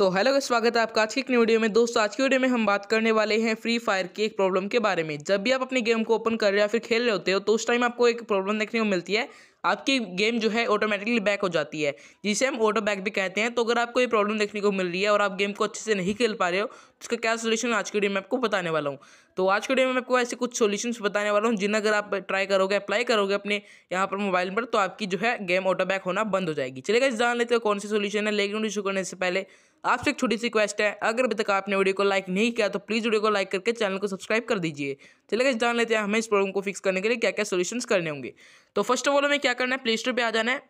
तो हेलो स्वागत है आपका आज की एक वीडियो में दोस्तों आज की वीडियो में हम बात करने वाले हैं फ्री फायर की एक प्रॉब्लम के बारे में जब भी आप अपने गेम को ओपन कर रहे हो या फिर खेल रहे होते हो तो उस टाइम आपको एक प्रॉब्लम देखने को मिलती है आपकी गेम जो है ऑटोमेटिकली बैक हो जाती है जिसे हम ऑटो बैक भी कहते हैं तो अगर आपको ये प्रॉब्लम देखने को मिल रही है और आप गेम को अच्छे से नहीं खेल पा रहे हो तो उसका क्या सोल्यूशन आज की वीडियो में आपको बताने वाला हूँ तो आज की वीडियो में आपको ऐसे कुछ सोल्यूशन बताने वाला हूँ जिन्हें अगर आप ट्राई करोगे अप्लाई करोगे अपने यहाँ पर मोबाइल पर तो आपकी जो है गेम ऑटो बैक होना बंद हो जाएगी चलेगा जान लेते हो कौन सी सोल्यूशन है लेकिन शुरू करने से पहले आपसे एक छोटी सी क्वेस्ट है अगर अभी तक आपने वीडियो को लाइक नहीं किया तो प्लीज़ वीडियो को लाइक करके चैनल को सब्सक्राइब कर दीजिए गए जान लेते हैं हमें इस प्रॉब्लम को फिक्स करने के लिए क्या क्या सोल्यूशन करने होंगे तो फर्स्ट ऑफ ऑल हमें क्या करना है प्ले स्टोर पर आ जाना है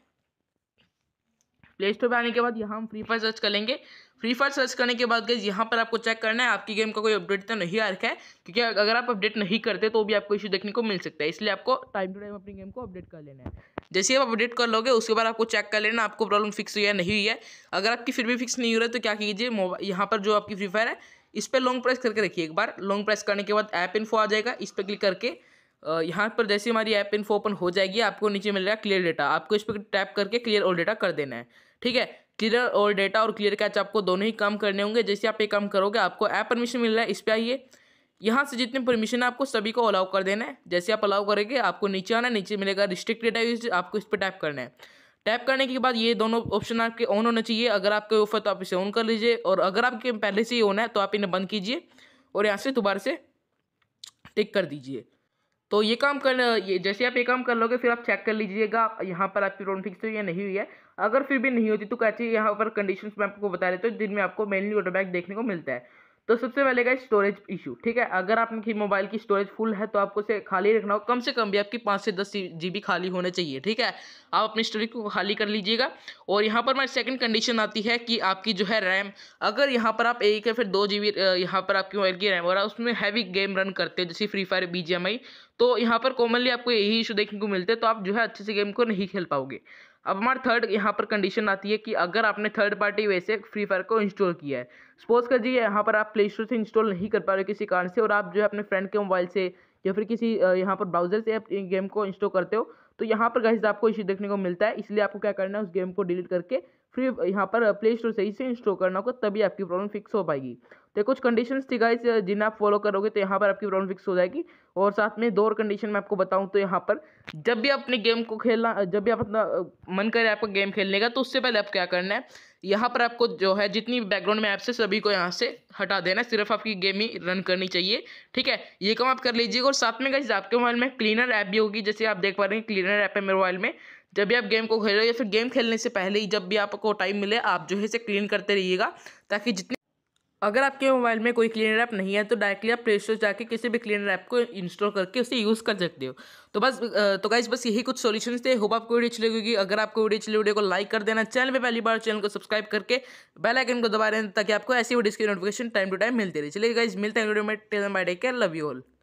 प्ले स्टोर पर आने के बाद यहाँ हम फ्री फायर सर्च कर लेंगे फ्री फायर सर्च करने के बाद गई यहाँ पर आपको चेक करना है आपकी गेम का कोई अपडेट तो नहीं आ रखा है क्योंकि अगर आप अपडेट नहीं करते तो भी आपको इशू देखने को मिल सकता है इसलिए आपको टाइम टू टाइम अपनी गेम को अपडेट कर लेना है जैसे ही आप अपडेट कर लोगे उसके बाद आपको चेक कर लेना आपको प्रॉब्लम फिक्स हुई है नहीं हुई है अगर आपकी फिर भी फिक्स नहीं हो रहा है तो क्या कीजिए मोबाइल यहाँ पर जो आपकी फ्री फायर है इस पर लॉन्ग प्रेस करके रखिए एक बार लॉन्ग प्रेस करने के बाद ऐप इन्फो आ जाएगा इस पर क्लिक करके यहाँ पर जैसे हमारी ऐप इन्फो ओपन हो जाएगी आपको नीचे मिल रहा है क्लियर डेटा आपको इस पर टैप करके क्लियर ऑल डेटा कर देना है ठीक है क्लियर और डेटा और क्लियर कैच आपको दोनों ही काम करने होंगे जैसे आप ये काम करोगे आपको ऐप परमिशन मिल रहा है इस पर आइए यहाँ से जितने परमिशन है आपको सभी को अलाउ कर देना है जैसे आप अलाउ करेंगे आपको नीचे आना नीचे मिलेगा रिस्ट्रिक्ट डेटा यूज आपको इस पर टैप करना है टैप करने के बाद ये दोनों ऑप्शन आपके ऑन होना चाहिए अगर आपके ऑफर तो आप इसे ऑन कर लीजिए और अगर आपके पहले से ही ऑन है तो आप इन्हें बंद कीजिए और यहाँ से दोबारा से टिक कर दीजिए तो ये काम कर ये जैसे आप ये काम कर लोगे फिर आप चेक कर लीजिएगा यहाँ पर आपकी लोन फिक्स हुई या नहीं हुई है अगर फिर भी नहीं होती तो कहते यहाँ पर कंडीशन में आपको बता देते हो जिनमें आपको मेनली ऑटोबैक देखने को मिलता है तो सबसे पहले का स्टोरेज इशू ठीक है अगर आपकी मोबाइल की स्टोरेज फुल है तो आपको उसे खाली रखना हो कम से कम भी आपकी पाँच से दस जी खाली होना चाहिए ठीक है आप अपनी स्टोरेज को खाली कर लीजिएगा और यहाँ पर हमारी सेकंड कंडीशन आती है कि आपकी जो है रैम अगर यहाँ पर आप एक या फिर दो जी बी यहाँ पर आपकी मोबाइल की रैम और उसमें हैवी गेम रन करते हैं जैसे फ्री फायर बी तो यहाँ पर कॉमनली आपको यही इशू देखने को मिलते हैं तो आप जो है अच्छे से गेम को नहीं खेल पाओगे अब हमारे थर्ड यहाँ पर कंडीशन आती है कि अगर आपने थर्ड पार्टी वैसे फ्री फायर को इंस्टॉल किया है सपोज कर जी यहाँ पर आप प्ले स्टोर से इंस्टॉल नहीं कर पा रहे किसी कारण से और आप जो है अपने फ्रेंड के मोबाइल से या फिर किसी यहाँ पर ब्राउजर से आप गेम को इंस्टॉल करते हो तो यहाँ पर गाइज आपको इश्यू देखने को मिलता है इसलिए आपको क्या करना है उस गेम को डिलीट करके फिर यहाँ पर प्ले स्टोर से इसे इंस्टॉल करना होगा तभी आपकी प्रॉब्लम फिक्स हो पाएगी तो कुछ कंडीशन थी गाइस जिन्हें आप फॉलो करोगे तो यहाँ पर आपकी प्रॉब्लम फिक्स हो जाएगी और साथ में दो और कंडीशन मैं आपको बताऊँ तो यहाँ पर जब भी अपने गेम को खेलना जब भी आप अपना मन करे आपका गेम खेलने का तो उससे पहले आप क्या करना है यहाँ पर आपको जो है जितनी बैकग्राउंड में ऐप्स है सभी को यहाँ से हटा देना है सिर्फ आपकी गेम ही रन करनी चाहिए ठीक है ये काम आप कर लीजिएगा और साथ में गाइस आपके मोबाइल में क्लीनर ऐप भी होगी जैसे आप देख पा रहे हैं क्लीनर ऐप है मेरे मोबाइल में जब भी आप गेम को खेलो या फिर गेम खेलने से पहले ही जब भी आपको टाइम मिले आप जो है इसे क्लीन करते रहिएगा ताकि जितनी अगर आपके मोबाइल में कोई क्लीनर ऐप नहीं है तो डायरेक्टली आप प्ले स्टोर जाके किसी भी क्लीनर ऐप को इंस्टॉल करके उसे यूज़ कर सकते हो तो बस तो गाइज बस यही कुछ सॉल्यूशंस थे होप आपको वीडियो अच्छी लगेगी अगर आपको वीडियो अच्छी वीडियो को लाइक कर देना चैनल पे पहली बार चैनल को सब्सक्राइब करके बेल आइकन को दबा देना ताकि आपको ऐसी वीडियोज़ की नोटिफिकेशन टाइम टू टाइम मिलती रही चलिए गाइज मिलते हैं वीडियो में tell bye day care love you all